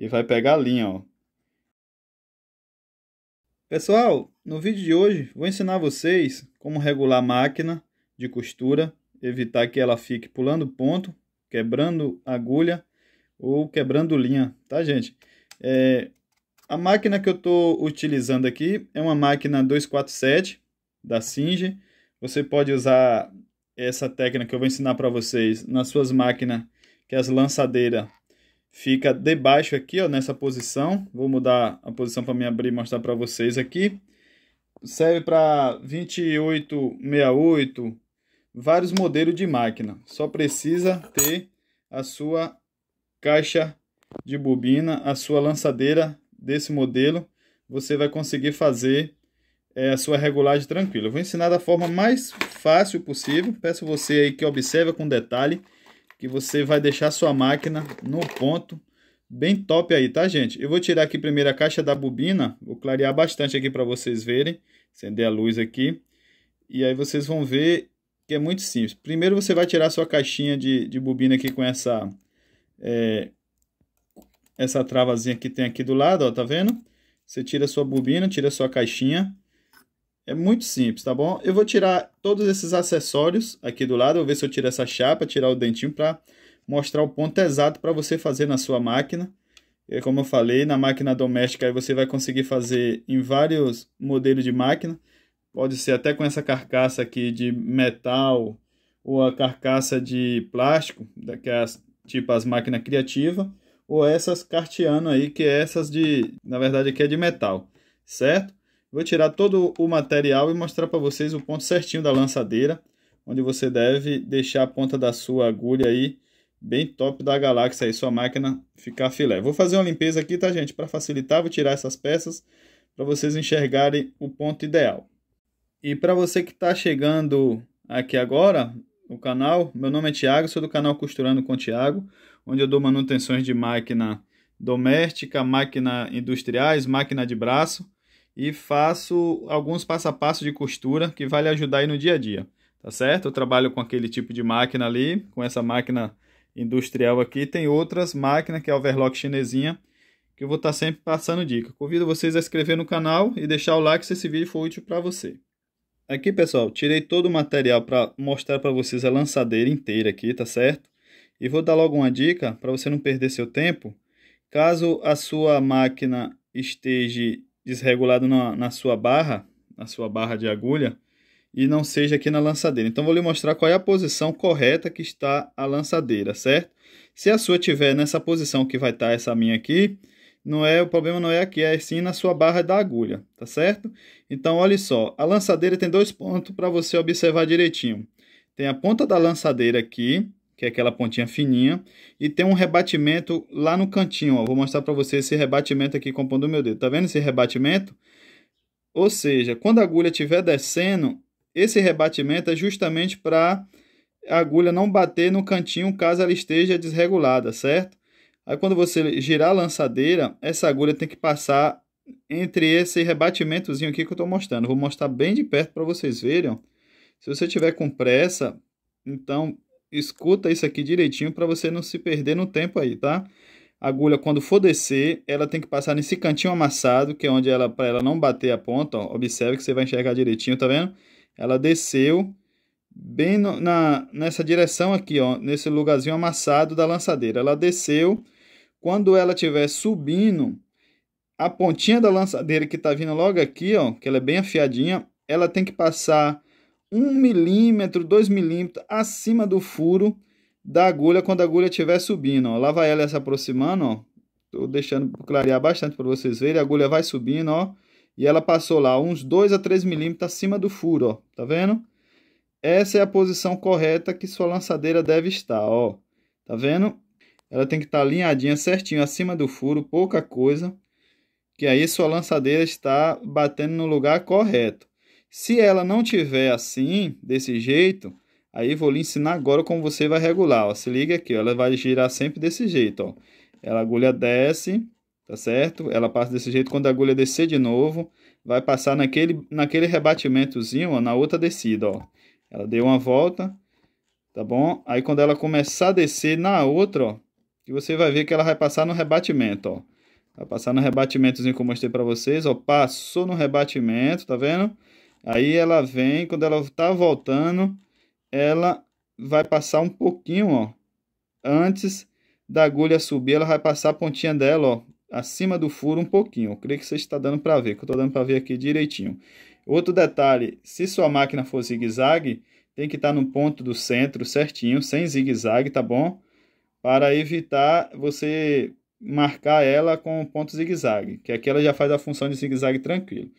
e vai pegar a linha, ó. Pessoal, no vídeo de hoje vou ensinar vocês como regular a máquina de costura, evitar que ela fique pulando ponto, quebrando agulha ou quebrando linha, tá gente? É, a máquina que eu estou utilizando aqui é uma máquina 247 da Singe. Você pode usar essa técnica que eu vou ensinar para vocês nas suas máquinas, que é as lançadeiras fica debaixo aqui, ó, nessa posição. Vou mudar a posição para me abrir e mostrar para vocês aqui. Serve para 2868, vários modelos de máquina. Só precisa ter a sua caixa de bobina, a sua lançadeira desse modelo. Você vai conseguir fazer é, a sua regulagem tranquila. Eu vou ensinar da forma mais fácil possível. Peço você aí que observe com detalhe que você vai deixar sua máquina no ponto bem top aí, tá gente? Eu vou tirar aqui primeiro a caixa da bobina, vou clarear bastante aqui para vocês verem, acender a luz aqui, e aí vocês vão ver que é muito simples. Primeiro você vai tirar sua caixinha de, de bobina aqui com essa, é, essa travazinha que tem aqui do lado, ó, tá vendo? Você tira sua bobina, tira sua caixinha, é muito simples, tá bom? Eu vou tirar todos esses acessórios aqui do lado. Vou ver se eu tiro essa chapa, tirar o dentinho para mostrar o ponto exato para você fazer na sua máquina. E como eu falei, na máquina doméstica você vai conseguir fazer em vários modelos de máquina. Pode ser até com essa carcaça aqui de metal ou a carcaça de plástico, que é as, tipo as máquinas criativas, ou essas carteando aí, que é essas de, na verdade aqui é de metal, certo? Vou tirar todo o material e mostrar para vocês o ponto certinho da lançadeira, onde você deve deixar a ponta da sua agulha aí bem top da galáxia aí, sua máquina ficar filé. Vou fazer uma limpeza aqui, tá gente? Para facilitar, vou tirar essas peças para vocês enxergarem o ponto ideal. E para você que está chegando aqui agora no canal, meu nome é Tiago, sou do canal Costurando com Tiago, onde eu dou manutenções de máquina doméstica, máquina industriais, máquina de braço e faço alguns passo a passo de costura que vai lhe ajudar aí no dia a dia, tá certo? Eu trabalho com aquele tipo de máquina ali, com essa máquina industrial aqui, tem outras máquinas que é a overlock chinesinha, que eu vou estar tá sempre passando dica. Convido vocês a inscrever no canal e deixar o like se esse vídeo for útil para você. Aqui, pessoal, tirei todo o material para mostrar para vocês a lançadeira inteira aqui, tá certo? E vou dar logo uma dica para você não perder seu tempo. Caso a sua máquina esteja desregulado na, na sua barra, na sua barra de agulha, e não seja aqui na lançadeira. Então, vou lhe mostrar qual é a posição correta que está a lançadeira, certo? Se a sua tiver nessa posição que vai estar tá essa minha aqui, não é o problema não é aqui, é sim na sua barra da agulha, tá certo? Então, olha só, a lançadeira tem dois pontos para você observar direitinho. Tem a ponta da lançadeira aqui que é aquela pontinha fininha, e tem um rebatimento lá no cantinho, ó. Vou mostrar para você esse rebatimento aqui com o ponto do meu dedo. Tá vendo esse rebatimento? Ou seja, quando a agulha estiver descendo, esse rebatimento é justamente para a agulha não bater no cantinho caso ela esteja desregulada, certo? Aí quando você girar a lançadeira, essa agulha tem que passar entre esse rebatimentozinho aqui que eu estou mostrando. Vou mostrar bem de perto para vocês verem. Se você tiver com pressa, então escuta isso aqui direitinho para você não se perder no tempo aí, tá? A agulha, quando for descer, ela tem que passar nesse cantinho amassado, que é onde ela, para ela não bater a ponta, ó, observe que você vai enxergar direitinho, tá vendo? Ela desceu bem no, na, nessa direção aqui, ó, nesse lugarzinho amassado da lançadeira. Ela desceu, quando ela estiver subindo, a pontinha da lançadeira que está vindo logo aqui, ó, que ela é bem afiadinha, ela tem que passar 1 milímetro, 2 milímetros acima do furo da agulha quando a agulha estiver subindo. Ó. Lá vai ela se aproximando, ó. Tô deixando clarear bastante para vocês verem. A agulha vai subindo, ó. E ela passou lá uns 2 a 3 milímetros acima do furo, ó. Tá vendo? Essa é a posição correta que sua lançadeira deve estar, ó. Tá vendo? Ela tem que estar tá alinhadinha certinho acima do furo, pouca coisa. Que aí sua lançadeira está batendo no lugar correto. Se ela não tiver assim, desse jeito, aí vou lhe ensinar agora como você vai regular. Ó. Se liga aqui, ó, ela vai girar sempre desse jeito. Ó. Ela, agulha desce, tá certo? Ela passa desse jeito. Quando a agulha descer de novo, vai passar naquele, naquele rebatimentozinho, ó, na outra descida. Ó. Ela deu uma volta, tá bom? Aí quando ela começar a descer na outra, ó, você vai ver que ela vai passar no rebatimento, ó. Vai passar no rebatimentozinho que eu mostrei para vocês, ó. Passou no rebatimento, tá vendo? Aí ela vem, quando ela tá voltando, ela vai passar um pouquinho, ó. Antes da agulha subir, ela vai passar a pontinha dela, ó, acima do furo um pouquinho. Eu creio que você está dando para ver, que eu estou dando para ver aqui direitinho. Outro detalhe, se sua máquina for zigue-zague, tem que estar tá no ponto do centro certinho, sem zigue-zague, tá bom? Para evitar você marcar ela com ponto zigue-zague, que aqui ela já faz a função de zigue-zague tranquilo.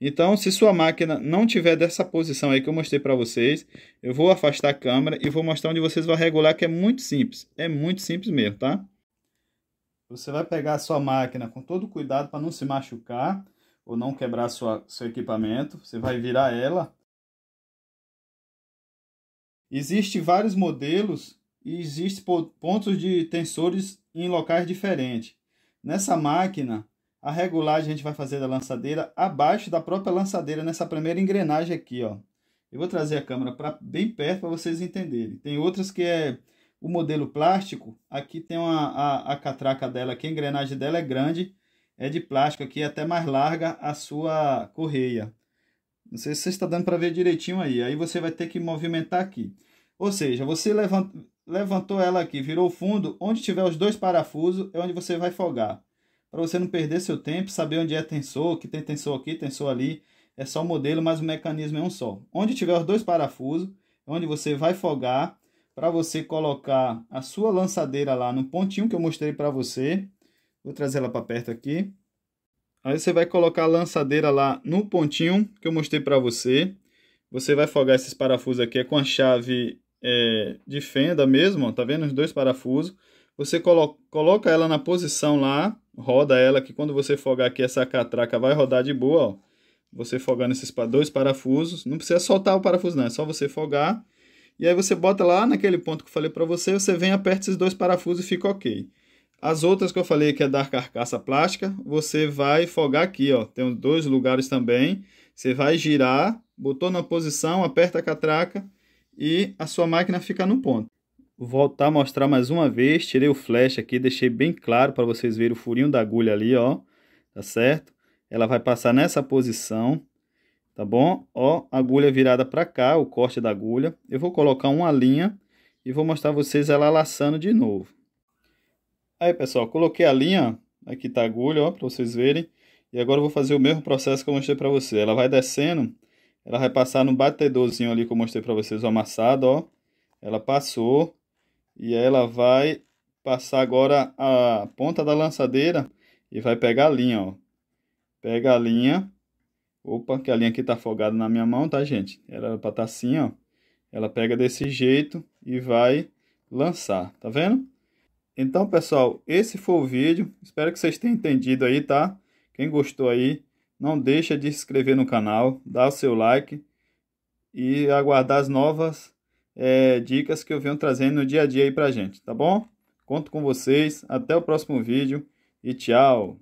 Então, se sua máquina não tiver dessa posição aí que eu mostrei para vocês, eu vou afastar a câmera e vou mostrar onde vocês vão regular, que é muito simples. É muito simples mesmo, tá? Você vai pegar a sua máquina com todo cuidado para não se machucar ou não quebrar sua, seu equipamento. Você vai virar ela. Existem vários modelos e existem pontos de tensores em locais diferentes. Nessa máquina, a regulagem a gente vai fazer da lançadeira abaixo da própria lançadeira, nessa primeira engrenagem aqui, ó. Eu vou trazer a câmera para bem perto para vocês entenderem. Tem outras que é o modelo plástico, aqui tem uma, a, a catraca dela aqui, a engrenagem dela é grande, é de plástico aqui, é até mais larga a sua correia. Não sei se você está dando para ver direitinho aí. Aí você vai ter que movimentar aqui. Ou seja, você levantou ela aqui, virou fundo, onde tiver os dois parafusos é onde você vai folgar para você não perder seu tempo, saber onde é tensor, que tem tensor aqui, tensor ali. É só o modelo, mas o mecanismo é um só. Onde tiver os dois parafusos, é onde você vai folgar para você colocar a sua lançadeira lá no pontinho que eu mostrei para você. Vou trazer ela para perto aqui. Aí você vai colocar a lançadeira lá no pontinho que eu mostrei para você. Você vai folgar esses parafusos aqui é com a chave é, de fenda mesmo, ó, tá vendo? Os dois parafusos. Você colo coloca ela na posição lá, roda ela, que quando você folgar aqui, essa catraca vai rodar de boa, ó. Você folgando esses dois parafusos. Não precisa soltar o parafuso, não. É só você folgar. E aí você bota lá naquele ponto que eu falei para você, você vem, aperta esses dois parafusos e fica ok. As outras que eu falei que é dar carcaça plástica, você vai folgar aqui, ó. Tem dois lugares também. Você vai girar, botou na posição, aperta a catraca e a sua máquina fica no ponto voltar a mostrar mais uma vez, tirei o flash aqui, deixei bem claro para vocês verem o furinho da agulha ali, ó, tá certo? Ela vai passar nessa posição, tá bom? Ó, agulha virada para cá, o corte da agulha. Eu vou colocar uma linha e vou mostrar vocês ela laçando de novo. Aí, pessoal, coloquei a linha, aqui tá a agulha, ó, para vocês verem. E agora eu vou fazer o mesmo processo que eu mostrei para vocês. Ela vai descendo, ela vai passar no batedorzinho ali que eu mostrei para vocês, o amassado, ó. Ela passou, e ela vai passar agora a ponta da lançadeira e vai pegar a linha, ó. Pega a linha. Opa, que a linha aqui tá afogada na minha mão, tá, gente? Ela era pra estar tá assim, ó. Ela pega desse jeito e vai lançar, tá vendo? Então, pessoal, esse foi o vídeo. Espero que vocês tenham entendido aí, tá? Quem gostou aí, não deixa de se inscrever no canal, dar o seu like e aguardar as novas é, dicas que eu venho trazendo no dia a dia aí pra gente, tá bom? Conto com vocês, até o próximo vídeo e tchau!